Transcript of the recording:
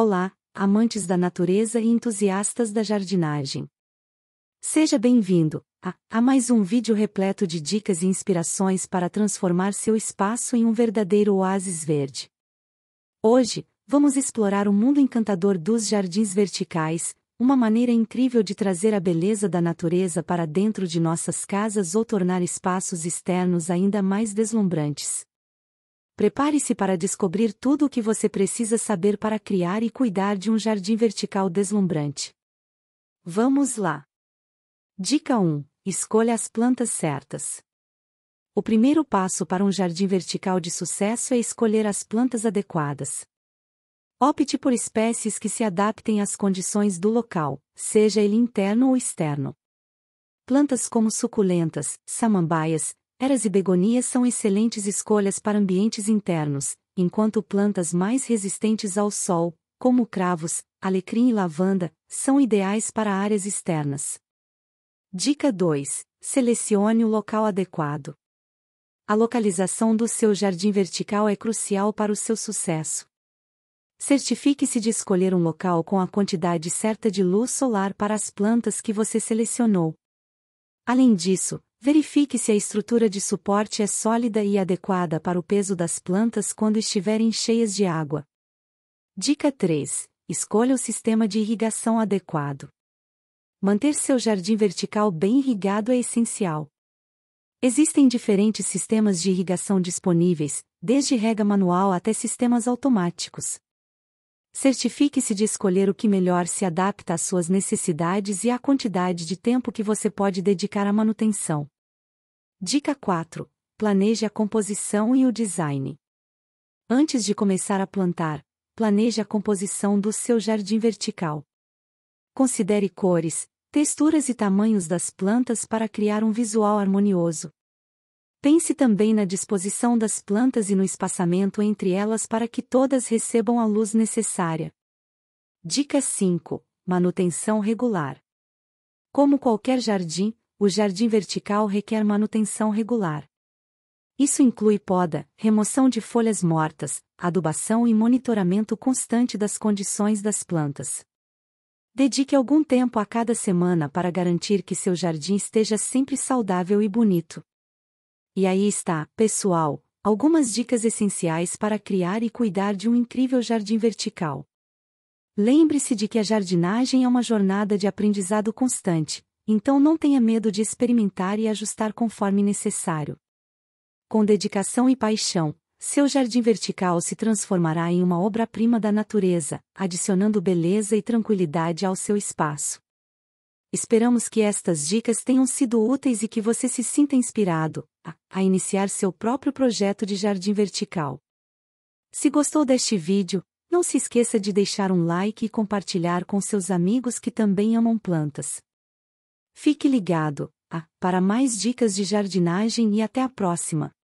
Olá, amantes da natureza e entusiastas da jardinagem. Seja bem-vindo a, a, mais um vídeo repleto de dicas e inspirações para transformar seu espaço em um verdadeiro oásis verde. Hoje, vamos explorar o mundo encantador dos jardins verticais, uma maneira incrível de trazer a beleza da natureza para dentro de nossas casas ou tornar espaços externos ainda mais deslumbrantes. Prepare-se para descobrir tudo o que você precisa saber para criar e cuidar de um jardim vertical deslumbrante. Vamos lá! Dica 1: Escolha as plantas certas. O primeiro passo para um jardim vertical de sucesso é escolher as plantas adequadas. Opte por espécies que se adaptem às condições do local, seja ele interno ou externo. Plantas como suculentas, samambaias, Eras e begonias são excelentes escolhas para ambientes internos, enquanto plantas mais resistentes ao sol, como cravos, alecrim e lavanda, são ideais para áreas externas. Dica 2: Selecione o local adequado. A localização do seu jardim vertical é crucial para o seu sucesso. Certifique-se de escolher um local com a quantidade certa de luz solar para as plantas que você selecionou. Além disso, Verifique se a estrutura de suporte é sólida e adequada para o peso das plantas quando estiverem cheias de água. Dica 3. Escolha o sistema de irrigação adequado. Manter seu jardim vertical bem irrigado é essencial. Existem diferentes sistemas de irrigação disponíveis, desde rega manual até sistemas automáticos. Certifique-se de escolher o que melhor se adapta às suas necessidades e à quantidade de tempo que você pode dedicar à manutenção. Dica 4. Planeje a composição e o design. Antes de começar a plantar, planeje a composição do seu jardim vertical. Considere cores, texturas e tamanhos das plantas para criar um visual harmonioso. Pense também na disposição das plantas e no espaçamento entre elas para que todas recebam a luz necessária. Dica 5: Manutenção regular. Como qualquer jardim, o jardim vertical requer manutenção regular. Isso inclui poda, remoção de folhas mortas, adubação e monitoramento constante das condições das plantas. Dedique algum tempo a cada semana para garantir que seu jardim esteja sempre saudável e bonito. E aí está, pessoal, algumas dicas essenciais para criar e cuidar de um incrível jardim vertical. Lembre-se de que a jardinagem é uma jornada de aprendizado constante, então não tenha medo de experimentar e ajustar conforme necessário. Com dedicação e paixão, seu jardim vertical se transformará em uma obra-prima da natureza, adicionando beleza e tranquilidade ao seu espaço. Esperamos que estas dicas tenham sido úteis e que você se sinta inspirado a, a, iniciar seu próprio projeto de jardim vertical. Se gostou deste vídeo, não se esqueça de deixar um like e compartilhar com seus amigos que também amam plantas. Fique ligado a, para mais dicas de jardinagem e até a próxima!